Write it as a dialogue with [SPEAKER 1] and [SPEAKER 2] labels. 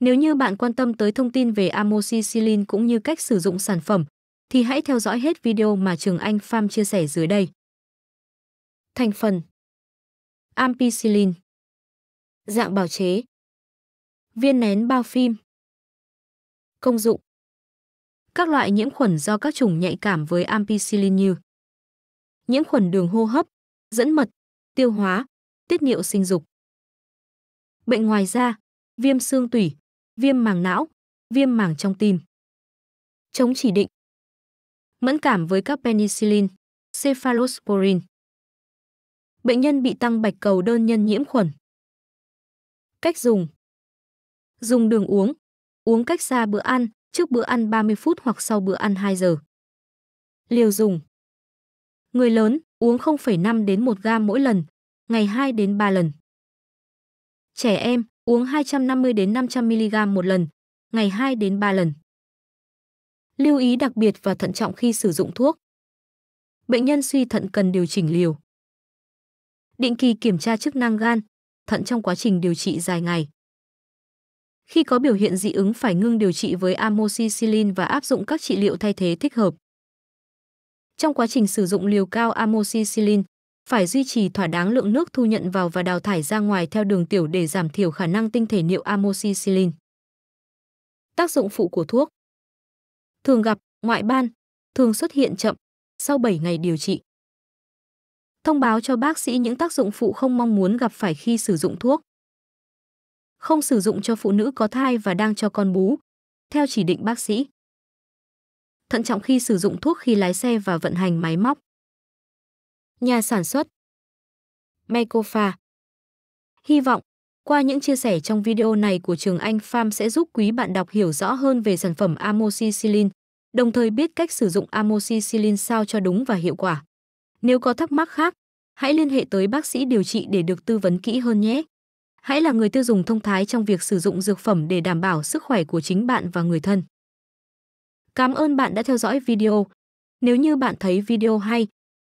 [SPEAKER 1] Nếu như bạn quan tâm tới thông tin về amoxicillin cũng như cách sử dụng sản phẩm, thì hãy theo dõi hết video mà Trường Anh Farm chia sẻ dưới đây. Thành phần Ampicillin Dạng bào chế Viên nén bao phim Công dụng Các loại nhiễm khuẩn do các chủng nhạy cảm với ampicillin như Nhiễm khuẩn đường hô hấp, dẫn mật, tiêu hóa, tiết niệu sinh dục Bệnh ngoài da, viêm xương tủy, viêm màng não, viêm màng trong tim. Chống chỉ định. Mẫn cảm với các penicillin, cephalosporin. Bệnh nhân bị tăng bạch cầu đơn nhân nhiễm khuẩn. Cách dùng. Dùng đường uống. Uống cách xa bữa ăn, trước bữa ăn 30 phút hoặc sau bữa ăn 2 giờ. Liều dùng. Người lớn uống 0,5 đến 1 gam mỗi lần, ngày 2 đến 3 lần. Trẻ em Uống 250 đến 500 mg một lần, ngày 2 đến 3 lần. Lưu ý đặc biệt và thận trọng khi sử dụng thuốc. Bệnh nhân suy thận cần điều chỉnh liều. Định kỳ kiểm tra chức năng gan, thận trong quá trình điều trị dài ngày. Khi có biểu hiện dị ứng phải ngưng điều trị với amoxicillin và áp dụng các trị liệu thay thế thích hợp. Trong quá trình sử dụng liều cao amoxicillin, phải duy trì thỏa đáng lượng nước thu nhận vào và đào thải ra ngoài theo đường tiểu để giảm thiểu khả năng tinh thể niệu amoxicillin. Tác dụng phụ của thuốc Thường gặp, ngoại ban, thường xuất hiện chậm, sau 7 ngày điều trị. Thông báo cho bác sĩ những tác dụng phụ không mong muốn gặp phải khi sử dụng thuốc. Không sử dụng cho phụ nữ có thai và đang cho con bú, theo chỉ định bác sĩ. Thận trọng khi sử dụng thuốc khi lái xe và vận hành máy móc nhà sản xuất Mecofa. Hy vọng, qua những chia sẻ trong video này của Trường Anh Farm sẽ giúp quý bạn đọc hiểu rõ hơn về sản phẩm amoxicillin, đồng thời biết cách sử dụng amoxicillin sao cho đúng và hiệu quả. Nếu có thắc mắc khác, hãy liên hệ tới bác sĩ điều trị để được tư vấn kỹ hơn nhé. Hãy là người tiêu dùng thông thái trong việc sử dụng dược phẩm để đảm bảo sức khỏe của chính bạn và người thân. Cảm ơn bạn đã theo dõi video. Nếu như bạn thấy video hay,